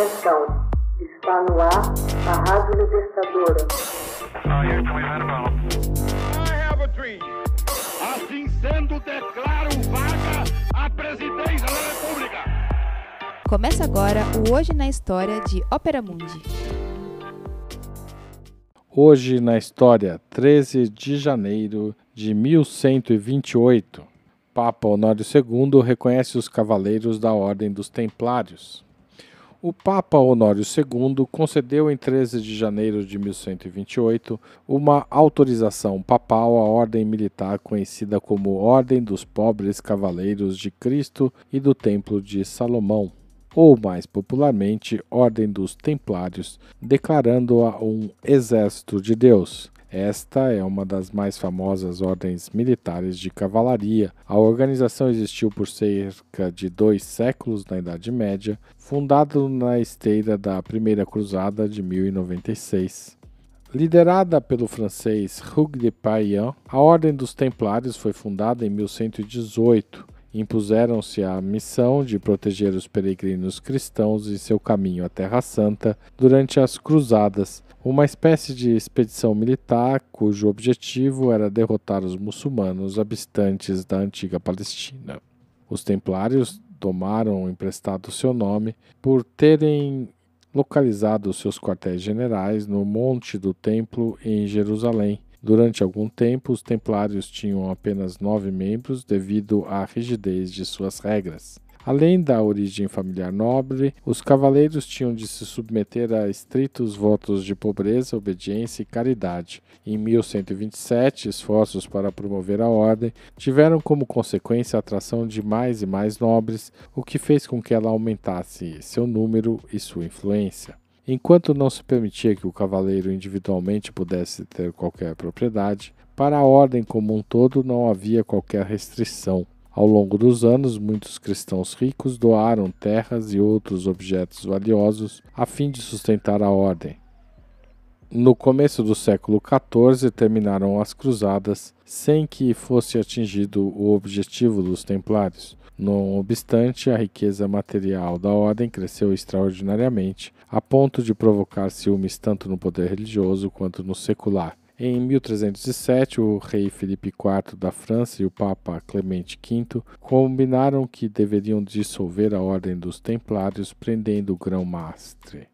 Atenção, está no ar a Rádio Libertadora. Assim sendo, declaro vaga a presidência da República. Começa agora o Hoje na História de Ópera Mundi. Hoje na História, 13 de janeiro de 1128. Papa Honório II reconhece os Cavaleiros da Ordem dos Templários. O Papa Honório II concedeu em 13 de janeiro de 1128 uma autorização papal à ordem militar conhecida como Ordem dos Pobres Cavaleiros de Cristo e do Templo de Salomão, ou mais popularmente Ordem dos Templários, declarando-a um exército de Deus. Esta é uma das mais famosas ordens militares de cavalaria. A organização existiu por cerca de dois séculos na Idade Média, fundada na esteira da Primeira Cruzada de 1096. Liderada pelo francês Hugues de Payan, a Ordem dos Templários foi fundada em 1118. Impuseram-se a missão de proteger os peregrinos cristãos em seu caminho à Terra Santa durante as Cruzadas uma espécie de expedição militar cujo objetivo era derrotar os muçulmanos habitantes da antiga Palestina. Os templários tomaram emprestado seu nome por terem localizado seus quartéis generais no Monte do Templo em Jerusalém. Durante algum tempo, os templários tinham apenas nove membros devido à rigidez de suas regras. Além da origem familiar nobre, os cavaleiros tinham de se submeter a estritos votos de pobreza, obediência e caridade. Em 1127, esforços para promover a ordem tiveram como consequência a atração de mais e mais nobres, o que fez com que ela aumentasse seu número e sua influência. Enquanto não se permitia que o cavaleiro individualmente pudesse ter qualquer propriedade, para a ordem como um todo não havia qualquer restrição. Ao longo dos anos, muitos cristãos ricos doaram terras e outros objetos valiosos a fim de sustentar a ordem. No começo do século XIV, terminaram as Cruzadas sem que fosse atingido o objetivo dos Templários. Não obstante, a riqueza material da ordem cresceu extraordinariamente, a ponto de provocar ciúmes tanto no poder religioso quanto no secular. Em 1307, o rei Felipe IV da França e o Papa Clemente V combinaram que deveriam dissolver a Ordem dos Templários, prendendo o grão-mastre.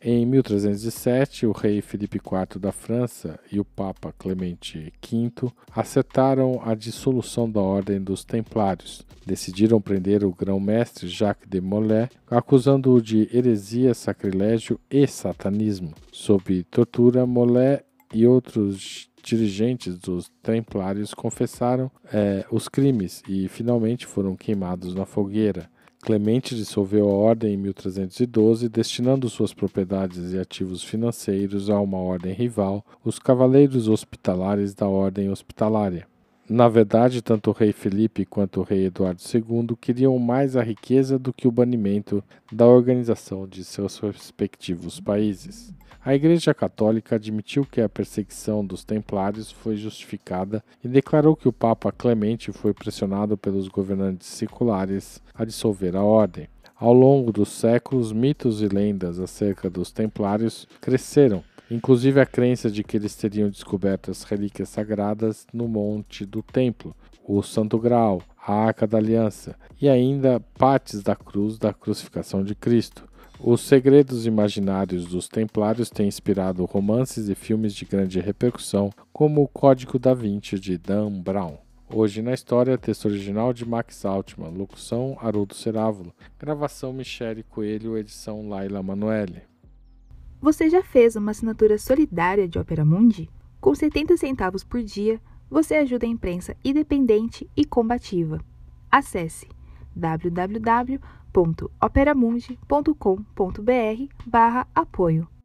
Em 1307, o rei Felipe IV da França e o Papa Clemente V acertaram a dissolução da Ordem dos Templários. Decidiram prender o grão-mestre Jacques de Molay, acusando-o de heresia, sacrilégio e satanismo. Sob tortura, Molay e outros dirigentes dos templários confessaram é, os crimes e finalmente foram queimados na fogueira. Clemente dissolveu a ordem em 1312, destinando suas propriedades e ativos financeiros a uma ordem rival, os Cavaleiros Hospitalares da Ordem Hospitalária. Na verdade, tanto o rei Felipe quanto o rei Eduardo II queriam mais a riqueza do que o banimento da organização de seus respectivos países. A Igreja Católica admitiu que a perseguição dos templários foi justificada e declarou que o Papa Clemente foi pressionado pelos governantes seculares a dissolver a ordem. Ao longo dos séculos, mitos e lendas acerca dos templários cresceram inclusive a crença de que eles teriam descoberto as relíquias sagradas no monte do templo, o Santo Graal, a Arca da Aliança e ainda partes da cruz da crucificação de Cristo. Os segredos imaginários dos Templários têm inspirado romances e filmes de grande repercussão, como O Código da Vinci de Dan Brown. Hoje na história, texto original de Max Altman, locução Haroldo Cerávulo, gravação Michele Coelho, edição Laila Manoeli. Você já fez uma assinatura solidária de Opera Mundi? Com 70 centavos por dia, você ajuda a imprensa independente e combativa. Acesse www.operamundi.com.br/apoio.